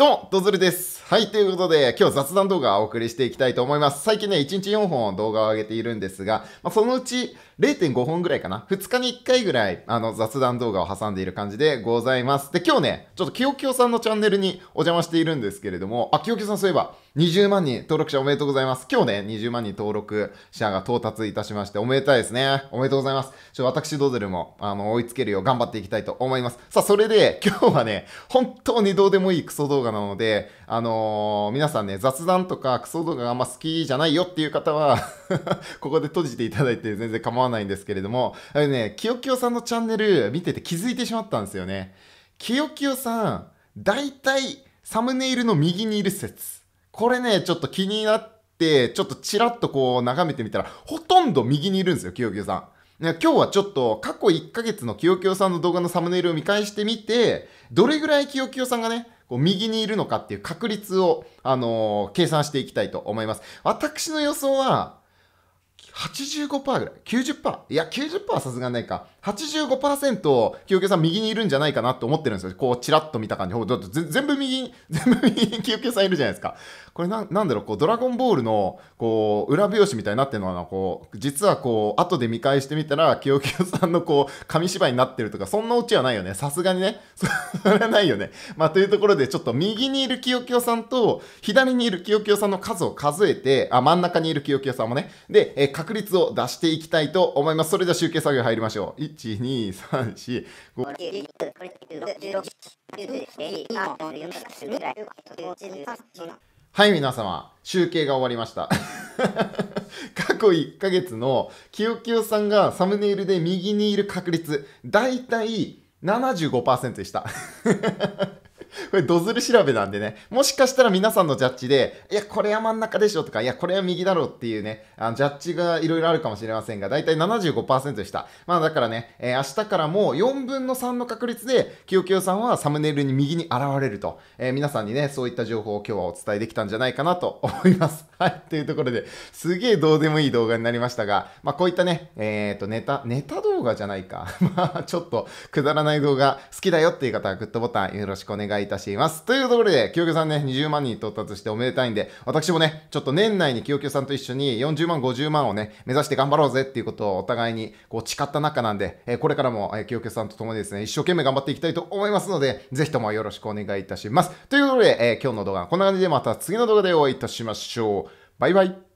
どうも、ドズルです。はい、ということで、今日雑談動画をお送りしていきたいと思います。最近ね、1日4本動画を上げているんですが、まあ、そのうち0.5本ぐらいかな。2日に1回ぐらい、あの、雑談動画を挟んでいる感じでございます。で、今日ね、ちょっときよきよさんのチャンネルにお邪魔しているんですけれども、あ、きよきさんそういえば、20万人登録者おめでとうございます。今日ね、20万人登録者が到達いたしまして、おめでたいですね。おめでとうございます。ちょ、私、ドズルも、あの、追いつけるよう頑張っていきたいと思います。さあ、それで、今日はね、本当にどうでもいいクソ動画なので、あのー、皆さんね、雑談とかクソ動画があんま好きじゃないよっていう方は ここで閉じていただいて全然構わないんですけれども、あれね、キヨキヨさんのチャンネル見てて気づいてしまったんですよね。キヨキヨさん、大体サムネイルの右にいる説。これね、ちょっと気になって、ちょっとちらっとこう眺めてみたら、ほとんど右にいるんですよ、きよきよさん。今日はちょっと過去1ヶ月のキヨキヨさんの動画のサムネイルを見返してみて、どれぐらいキヨキヨさんがね、こう右にいるのかっていう確率を、あのー、計算していきたいと思います。私の予想は、85%ぐらい ?90%? いや、90%はさすがないか。85%、清家さん右にいるんじゃないかなと思ってるんですよ。こう、ちらっと見た感じ。ほ 全部右に、全部右に清家さんいるじゃないですか。これな、なんだろう、こう、ドラゴンボールの、こう、裏表紙みたいになってるのは、こう、実はこう、後で見返してみたら、清家さんのこう、紙芝居になってるとか、そんなオチはないよね。さすがにね。それはないよね。まあ、というところで、ちょっと右にいる清家さんと、左にいる清家さんの数を数えて、あ、真ん中にいる清家さんもね。で、え確率を出していきたいと思います。それでは集計作業入りましょう。1、2、3、4、5。はい、皆様、集計が終わりました。過去1ヶ月の、きよきよさんがサムネイルで右にいる確率、だいたい75%でした。これ、ドズル調べなんでね、もしかしたら皆さんのジャッジで、いや、これは真ん中でしょとか、いや、これは右だろうっていうね、あのジャッジがいろいろあるかもしれませんが、だいたい75%でした。まあだからね、えー、明日からもう4分の3の確率で、きよきよさんはサムネイルに右に現れると、えー、皆さんにね、そういった情報を今日はお伝えできたんじゃないかなと 思います。はい、というところで、すげえどうでもいい動画になりましたが、まあこういったね、えっ、ー、と、ネタ、ネタ動画じゃないか。まあちょっとくだらない動画好きだよっていう方はグッドボタンよろしくお願いいいたします。というところで、清家さんね、20万人到達しておめでたいんで、私もね、ちょっと年内に清家さんと一緒に40万、50万をね、目指して頑張ろうぜっていうことをお互いにこう誓った仲なんで、えこれからも、え清家さんと共にですね、一生懸命頑張っていきたいと思いますので、ぜひともよろしくお願いいたします。ということで、え今日の動画はこんな感じで、また次の動画でお会いいたしましょう。バイバイ。